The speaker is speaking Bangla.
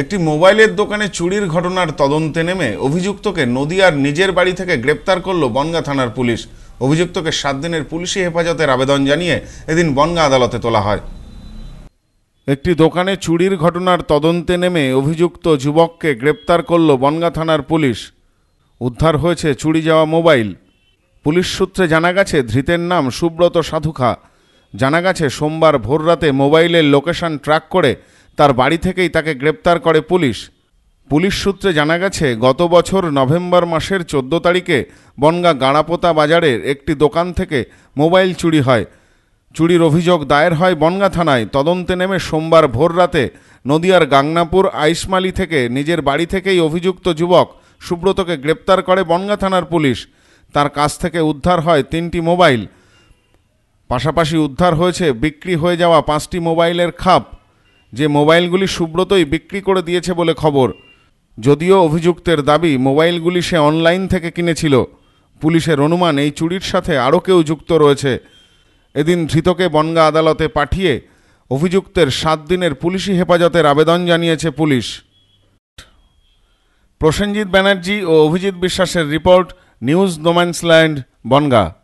একটি মোবাইলের দোকানে চুরির ঘটনার তদন্তে নেমে অভিযুক্তকে নদিয়ার নিজের বাড়ি থেকে গ্রেপ্তার করল বনগা থানার পুলিশ অভিযুক্তকে সাত দিনের পুলিশি হেফাজতের আবেদন জানিয়ে এদিন বনগা আদালতে তোলা হয় একটি দোকানে চুরির ঘটনার তদন্তে নেমে অভিযুক্ত যুবককে গ্রেপ্তার করল বনগা থানার পুলিশ উদ্ধার হয়েছে চুরি যাওয়া মোবাইল পুলিশ সূত্রে জানা গেছে ধৃতের নাম সুব্রত সাধুখা জানা গেছে সোমবার ভোররাতে মোবাইলের লোকেশন ট্র্যাক করে তার বাড়ি থেকেই তাকে গ্রেপ্তার করে পুলিশ পুলিশ সূত্রে জানা গেছে গত বছর নভেম্বর মাসের চোদ্দ তারিখে বনগা গাঁড়াপোতা বাজারের একটি দোকান থেকে মোবাইল চুরি হয় চুরির অভিযোগ দায়ের হয় বনগা থানায় তদন্তে নেমে সোমবার ভোর রাতে নদিয়ার গাংনাপুর আইসমালি থেকে নিজের বাড়ি থেকেই অভিযুক্ত যুবক সুব্রতকে গ্রেপ্তার করে বনগা থানার পুলিশ তার কাছ থেকে উদ্ধার হয় তিনটি মোবাইল পাশাপাশি উদ্ধার হয়েছে বিক্রি হয়ে যাওয়া পাঁচটি মোবাইলের খাপ যে মোবাইলগুলি সুব্রতই বিক্রি করে দিয়েছে বলে খবর যদিও অভিযুক্তের দাবি মোবাইলগুলি সে অনলাইন থেকে কিনেছিল পুলিশের অনুমান এই চুরির সাথে আরও কেউ যুক্ত রয়েছে এদিন ধৃতকে বনগা আদালতে পাঠিয়ে অভিযুক্তের সাত দিনের পুলিশি হেফাজতের আবেদন জানিয়েছে পুলিশ প্রসেনজিৎ ব্যানার্জি ও অভিজিৎ বিশ্বাসের রিপোর্ট নিউজ নোম্যান্সল্যান্ড বনগা